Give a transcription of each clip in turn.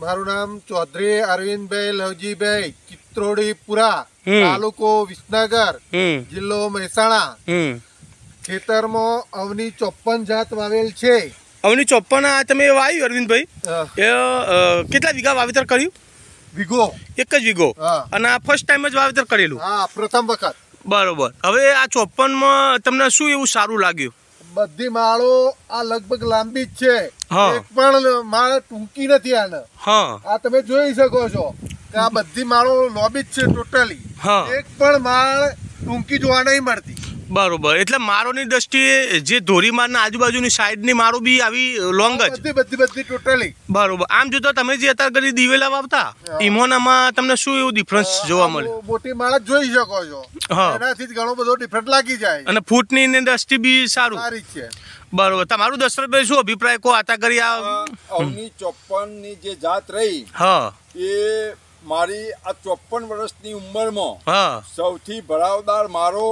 મારું નામ ચૌધરી અરવિંદભાઈ લવજીભાઈ ચિત્રોડીપુરા તાલુકો વિસનગર જિલ્લો મહેસાણા ખેતરમાં અવની ચોપન જાત વાવેલ છે અવની ચોપન આ તમે વાવ્યું અરવિંદભાઈ એ કેટલા વીઘા વાવેતર કર્યું વીઘો એક જ વીઘો અને આ ફર્સ્ટ ટાઈમ જ વાવેતર કરેલું હા પ્રથમ વખત બરોબર હવે આ માં તમને શું એવું સારું લાગ્યું બધી માળો આ લગભગ લાંબી જ છે એક પણ માળ ટૂંકી નથી આને આ તમે જોઈ શકો છો કે આ બધી માળો લોબી જ છે ટોટલી એક પણ માળ ટૂંકી જોવા નહીં મળતી બરોબર એટલે મારોની દ્રષ્ટિએ જે ધોરીમારના આજુબાજુની સાઈડની મારો બી આવી લોંગ જ બધી બધી ટોટલી બરોબર આમ જોતા તમે જે અત્યારે કરી દિવેલા વાવતા ઇમોનામાં તમને શું એવું ડિફરન્સ જોવા મળે મોટી માળા જોઈ શકો છો એનાથી જ ઘણો બધો ડિફરન્ટ લાગી જાય અને ફૂટની દ્રષ્ટિ બી સારું સારી છે બરોબર તમારું દશરથ દશરથભાઈ શું અભિપ્રાય કો આતા કરી આ ચોપન ની જે જાત રહી હા એ મારી આ ચોપન વર્ષની ઉંમરમાં સૌથી ભરાવદાર મારો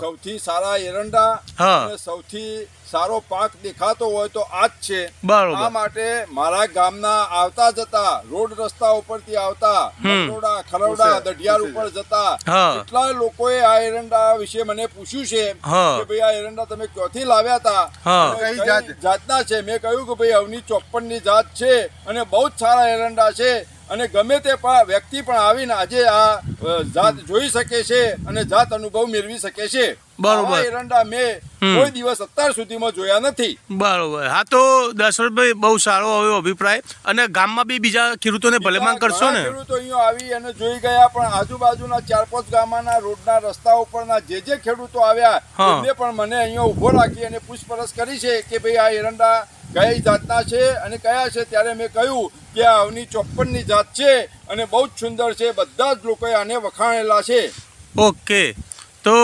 સૌથી સારા એરંડા સૌથી સારો પાક દેખાતો હોય તો આ જ છે આ માટે મારા ગામના આવતા જતા રોડ રસ્તા ઉપરથી આવતા મટોડા ખરવડા દઢિયાર ઉપર જતા એટલા લોકોએ આ એરંડા વિશે મને પૂછ્યું છે કે ભાઈ આ એરંડા તમે ક્યાંથી લાવ્યા હતા જાતના છે મેં કહ્યું કે ભાઈ અવની ચોપન ની જાત છે અને બહુ જ સારા એરંડા છે અને ગમે તે વ્યક્તિ પણ આવીને આજે આ જાત જોઈ શકે છે અને જાત અનુભવ મેળવી શકે છે બરોબર એરંડા મેં કોઈ દિવસ અત્યાર સુધીમાં જોયા નથી બરોબર હા તો દશરથભાઈ બહુ સારો આવ્યો અભિપ્રાય અને ગામમાં બી બીજા ખેડૂતોને ભલેમાન કરશો ને ખેડૂતો અહીંયા આવી અને જોઈ ગયા પણ આજુબાજુના ચાર પાંચ ગામના રોડના રસ્તા ઉપરના જે જે ખેડૂતો આવ્યા એમને પણ મને અહીંયા ઉભો રાખી અને પૂછપરછ કરી છે કે ભાઈ આ એરંડા કઈ જાતના છે અને કયા છે ત્યારે મેં કહ્યું કે આ અવની ચોપ્પનની જાત છે અને બહુ જ સુંદર છે બધા જ લોકોએ આને વખાણેલા છે ઓકે તો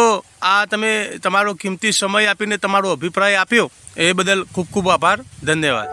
આ તમે તમારો કિંમતી સમય આપીને તમારો અભિપ્રાય આપ્યો એ બદલ ખૂબ ખૂબ આભાર ધન્યવાદ